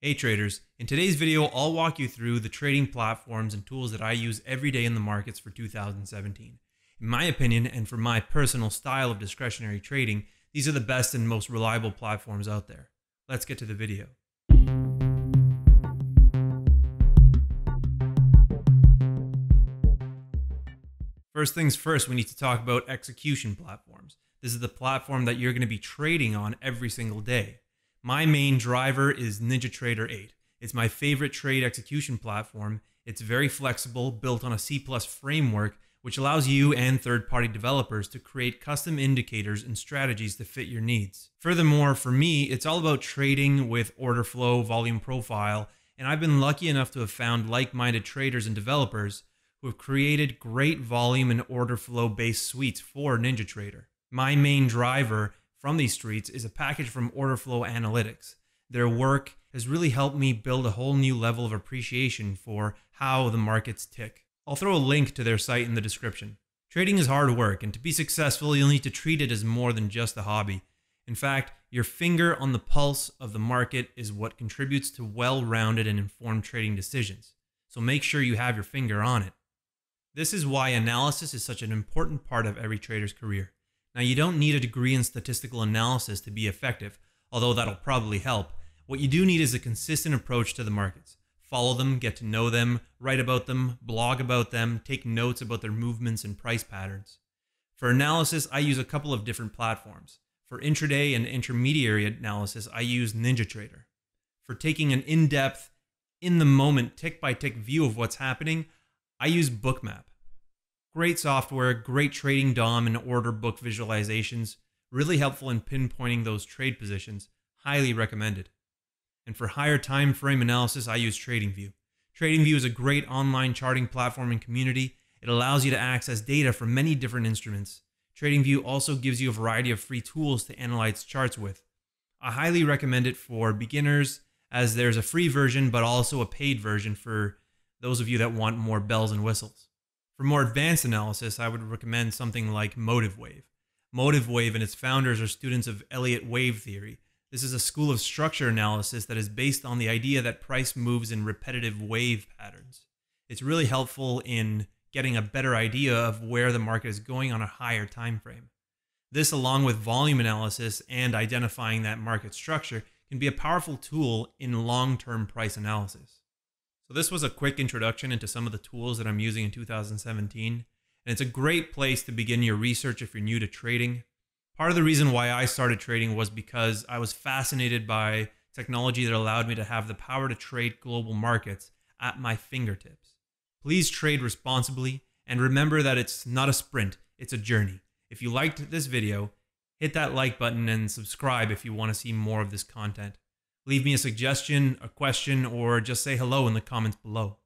Hey traders, in today's video, I'll walk you through the trading platforms and tools that I use every day in the markets for 2017. In my opinion, and for my personal style of discretionary trading, these are the best and most reliable platforms out there. Let's get to the video. First things first, we need to talk about execution platforms. This is the platform that you're going to be trading on every single day. My main driver is NinjaTrader 8. It's my favorite trade execution platform. It's very flexible, built on a C++ framework, which allows you and third party developers to create custom indicators and strategies to fit your needs. Furthermore, for me, it's all about trading with order flow, volume profile, and I've been lucky enough to have found like minded traders and developers who have created great volume and order flow based suites for NinjaTrader. My main driver from these streets is a package from Orderflow Analytics. Their work has really helped me build a whole new level of appreciation for how the markets tick. I'll throw a link to their site in the description. Trading is hard work, and to be successful, you'll need to treat it as more than just a hobby. In fact, your finger on the pulse of the market is what contributes to well rounded and informed trading decisions. So make sure you have your finger on it. This is why analysis is such an important part of every trader's career. Now, you don't need a degree in statistical analysis to be effective, although that'll probably help. What you do need is a consistent approach to the markets. Follow them, get to know them, write about them, blog about them, take notes about their movements and price patterns. For analysis, I use a couple of different platforms. For intraday and intermediary analysis, I use NinjaTrader. For taking an in depth, in the moment, tick by tick view of what's happening, I use Bookmap. Great software, great trading DOM and order book visualizations, really helpful in pinpointing those trade positions. Highly recommended. And for higher time frame analysis, I use TradingView. TradingView is a great online charting platform and community. It allows you to access data from many different instruments. TradingView also gives you a variety of free tools to analyze charts with. I highly recommend it for beginners as there's a free version but also a paid version for those of you that want more bells and whistles. For more advanced analysis, I would recommend something like Motive Wave. Motive Wave and its founders are students of Elliott wave theory. This is a school of structure analysis that is based on the idea that price moves in repetitive wave patterns. It's really helpful in getting a better idea of where the market is going on a higher time frame. This along with volume analysis and identifying that market structure can be a powerful tool in long-term price analysis. So this was a quick introduction into some of the tools that I'm using in 2017, and it's a great place to begin your research if you're new to trading. Part of the reason why I started trading was because I was fascinated by technology that allowed me to have the power to trade global markets at my fingertips. Please trade responsibly and remember that it's not a sprint, it's a journey. If you liked this video, hit that like button and subscribe if you want to see more of this content leave me a suggestion, a question, or just say hello in the comments below.